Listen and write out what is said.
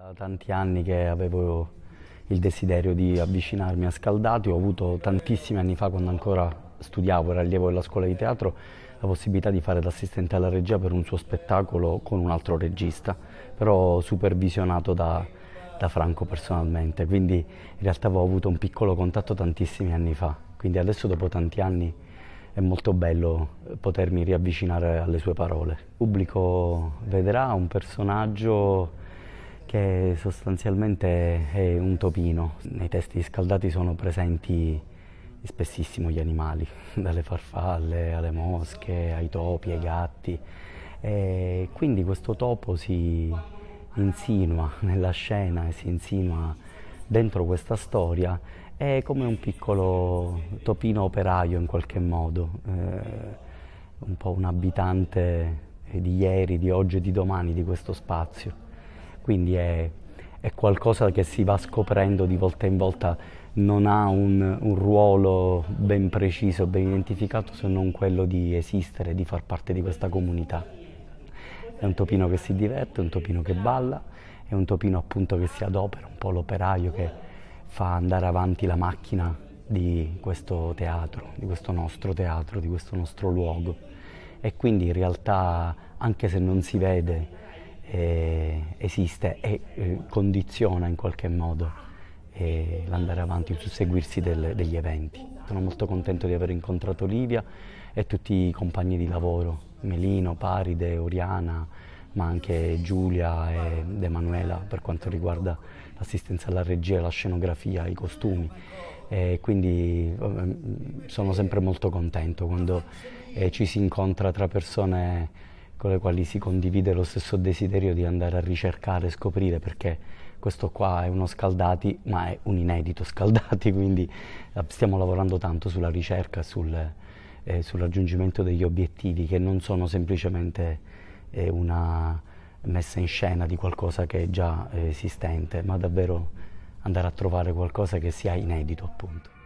Da tanti anni che avevo il desiderio di avvicinarmi a Scaldati, ho avuto tantissimi anni fa quando ancora studiavo, ero allievo della scuola di teatro, la possibilità di fare l'assistente alla regia per un suo spettacolo con un altro regista, però supervisionato da, da Franco personalmente, quindi in realtà avevo avuto un piccolo contatto tantissimi anni fa, quindi adesso dopo tanti anni è molto bello potermi riavvicinare alle sue parole. Il pubblico vedrà un personaggio che sostanzialmente è un topino. Nei testi scaldati sono presenti spessissimo gli animali, dalle farfalle alle mosche, ai topi, ai gatti. E quindi questo topo si insinua nella scena e si insinua dentro questa storia è come un piccolo topino operaio in qualche modo, eh, un po' un abitante di ieri, di oggi e di domani di questo spazio quindi è, è, qualcosa che si va scoprendo di volta in volta, non ha un, un ruolo ben preciso, ben identificato se non quello di esistere, di far parte di questa comunità. È un topino che si diverte, è un topino che balla, è un topino appunto che si adopera, un po' l'operaio che fa andare avanti la macchina di questo teatro, di questo nostro teatro, di questo nostro luogo. E quindi in realtà, anche se non si vede, eh, esiste e eh, condiziona in qualche modo eh, l'andare avanti, il susseguirsi del, degli eventi. Sono molto contento di aver incontrato Livia e tutti i compagni di lavoro, Melino, Paride, Oriana, ma anche Giulia ed Emanuela per quanto riguarda l'assistenza alla regia, la scenografia, i costumi. E quindi ehm, sono sempre molto contento quando eh, ci si incontra tra persone con le quali si condivide lo stesso desiderio di andare a ricercare, e scoprire, perché questo qua è uno scaldati, ma è un inedito scaldati, quindi eh, stiamo lavorando tanto sulla ricerca, sul, eh, sul raggiungimento degli obiettivi che non sono semplicemente eh, una messa in scena di qualcosa che è già eh, esistente, ma davvero andare a trovare qualcosa che sia inedito appunto.